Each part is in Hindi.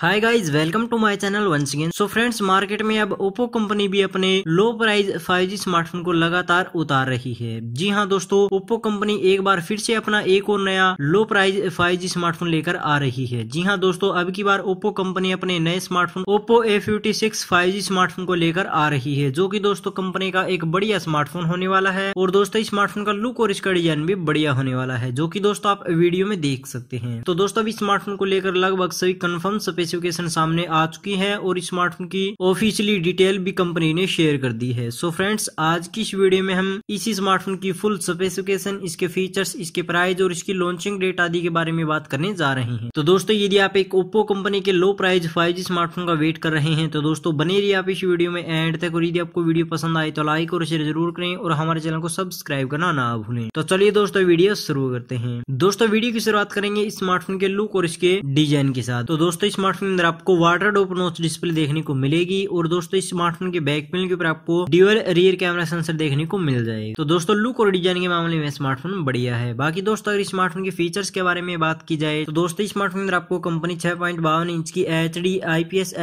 hi guys welcome to my channel once again so friends market में अब ओप्पो कंपनी भी अपने लो प्राइस 5G स्मार्टफोन को लगातार उतार रही है जी हाँ दोस्तों ओप्पो कंपनी एक बार फिर से अपना एक और नया लो प्राइस 5G स्मार्टफोन लेकर आ रही है जी हाँ दोस्तों अब की बार ओप्पो कंपनी अपने नए smartphone Oppo A fifty smartphone को लेकर आ रही है जो की दोस्तों कंपनी का एक बढ़िया स्मार्टफोन होने वाला है और दोस्तों स्मार्टफोन का लुक और इसका डिजाइन भी बढ़िया होने वाला है जो की दोस्तों आप वीडियो में देख सकते हैं तो दोस्तों अभी स्मार्टफोन को लेकर लगभग सभी कन्फर्म स्पेस स्पेसिफिकेशन सामने आ चुकी है और स्मार्टफोन की ऑफिशियली डिटेल भी कंपनी ने शेयर कर दी है सो so फ्रेंड्स आज की इस वीडियो में हम इसी स्मार्टफोन की फुल स्पेसिफिकेशन इसके फीचर्स इसके प्राइस और इसकी लॉन्चिंग डेट आदि के बारे में बात करने जा रहे हैं तो दोस्तों यदि आप एक ओप्पो कंपनी के लो प्राइस फाइव स्मार्टफोन का वेट कर रहे हैं तो दोस्तों बने रही आप इस वीडियो में एंड तक और यदि आपको वीडियो पसंद आए तो लाइक और शेयर जरूर करें और हमारे चैनल को सब्सक्राइब करना ना भूलें तो चलिए दोस्तों वीडियो शुरू करते हैं दोस्तों वीडियो की शुरुआत करेंगे स्मार्टफोन के लुक और इसके डिजाइन के साथ तो दोस्तों स्मार्टफोन स्मार्टफोन अंदर आपको वाटर डोप नोच डिस्प्ले देखने को मिलेगी और दोस्तों इस स्मार्टफोन के बैक पेन के ऊपर आपको ड्यूअल रियर कैमरा सेंसर देखने को मिल जाएगी तो दोस्तों लुक और डिजाइन के मामले में स्मार्टफोन बढ़िया है बाकी दोस्तों अगर स्मार्टफोन के फीचर्स के बारे में बात की जाए तो दोस्तों स्मार्टफोन अंदर आपको कंपनी छह पॉइंट बावन इंच की एच डी आईपीएस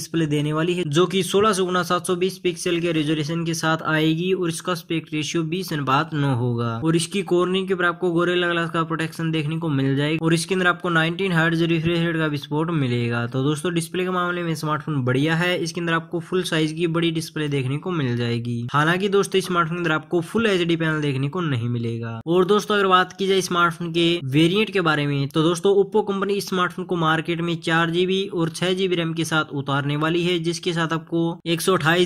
डिस्प्ले देने वाली है जो की सोलह सौ गुना सात सौ बीस पिक्सल के रेजोल्यूशन के साथ आएगी और इसका स्पेक्ट रेशियो बीस अनुपात नौ होगा और इसकी कॉर्निंग के ऊपर आपको गोरेला ग्लास का प्रोटेक्शन देखने को मिल जाएगा और इसके अंदर आपको नाइनटीन हर्ट्ज रिफ्रेश रेट का विस्फोट मिलेगा मिलेगा तो दोस्तों डिस्प्ले के मामले में स्मार्टफोन बढ़िया है इसके अंदर आपको फुल साइज की बड़ी डिस्प्ले देखने को मिल जाएगी हालांकि दोस्तों स्मार्टफोन के अंदर आपको फुल एच पैनल देखने को नहीं मिलेगा और दोस्तों अगर बात की जाए स्मार्टफोन के वेरियंट के बारे में तो दोस्तों ओप्पो कंपनी स्मार्टफोन को मार्केट में चार जीबी और छह जीबी रैम के साथ उतारने वाली है जिसके साथ आपको एक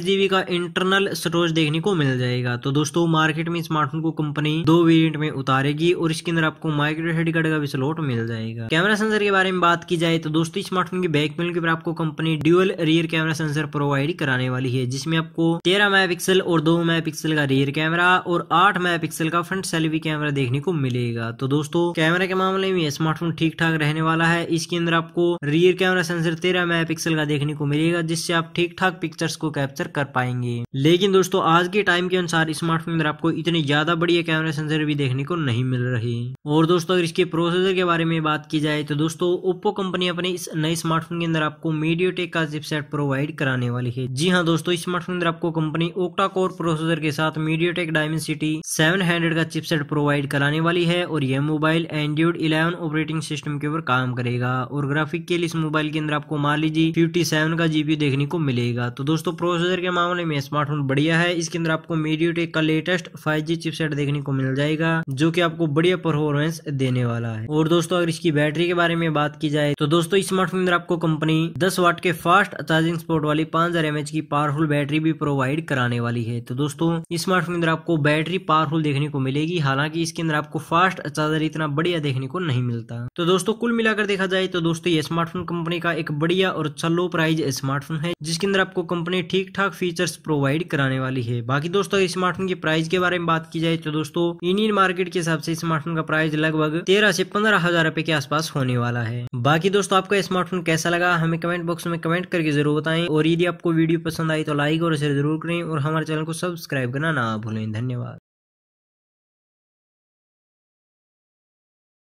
जीबी का इंटरनल स्टोरेज देखने को मिल जाएगा तो दोस्तों मार्केट में स्मार्टफोन को कंपनी दो वेरियंट में उतारेगी और इसके अंदर आपको माइक्रो हेड कार्ड का भी स्लॉट मिल जाएगा कैमरा सेंसर के बारे में बात की जाए तो दोस्तों स्मार्टफोन की बैक के ऊपर आपको company dual rear camera sensor provide कराने वाली है जिसमें आपको तेरह मेगापिक्सल और दो मेगापिक्सल का रियर कैमरा और आठ मेगापिक्सल का फ्रंट सेल्फी कैमरा देखने को मिलेगा तो दोस्तों कैमरा के मामले में स्मार्टफोन ठीक ठाक रहने वाला है इसके अंदर आपको रियर कैमरा सेंसर तेरह मेगा का देखने को मिलेगा जिससे आप ठीक ठाक पिक्चर्स को कैप्चर कर पाएंगे लेकिन दोस्तों आज के टाइम के अनुसार स्मार्टफोन अंदर आपको इतनी ज्यादा बढ़िया कैमरा सेंसर भी देखने को नहीं मिल रही और दोस्तों अगर इसके प्रोसेसर के बारे में बात की जाए तो दोस्तों ओप्पो कंपनी अपने इस नए स्मार्ट स्मार्टफोन के अंदर आपको मीडियोटेक का चिपसेट प्रोवाइड कराने वाली है जी हाँ दोस्तों स्मार्टफोन के अंदर आपको कंपनी ओक्टा कोर प्रोसेसर के साथ मीडियोटेक डायमेंसिटी 700 का चिपसेट प्रोवाइड कराने वाली है और यह mobile Android eleven operating system के ऊपर काम करेगा और ग्राफिक के लिए इस मोबाइल के अंदर आपको मान लीजिए फिफ्टी का जीबी देखने को मिलेगा तो दोस्तों प्रोसेसर के मामले में स्मार्टफोन बढ़िया है इसके अंदर आपको मीडियोटेक का लेटेस्ट फाइव चिपसेट देखने को मिल जाएगा जो की आपको बढ़िया परफॉर्मेंस देने वाला है और दोस्तों अगर इसकी बैटरी के बारे में बात की जाए तो दोस्तों स्मार्टफोन आपको कंपनी 10 वाट के फास्ट चार्जिंग स्पोर्ट वाली 5000 एमएच की पावरफुल बैटरी भी प्रोवाइड कराने वाली है तो दोस्तों इस स्मार्टफोन के अंदर आपको बैटरी पावरफुल देखने को मिलेगी हालांकि इसके अंदर आपको फास्ट चार्जर इतना बढ़िया देखने को नहीं मिलता तो दोस्तों कुल मिलाकर देखा जाए तो दोस्तों ये स्मार्टफोन कंपनी का एक बढ़िया और अच्छा लो प्राइज स्मार्टफोन है जिसके अंदर आपको कंपनी ठीक ठाक फीचर्स प्रोवाइड कराने वाली है बाकी दोस्तों स्मार्टफोन के प्राइस के बारे में बात की जाए तो दोस्तों इंडियन मार्केट के हिसाब से स्मार्टफोन का प्राइस लगभग तेरह से पंद्रह हजार रुपए के आसपास होने वाला है बाकी दोस्तों आपका स्मार्टफोन कैसा लगा हमें कमेंट बॉक्स में कमेंट करके जरूर बताएं और यदि आपको वीडियो पसंद आई तो लाइक और शेयर जरूर करें और हमारे चैनल को सब्सक्राइब करना ना भूलें धन्यवाद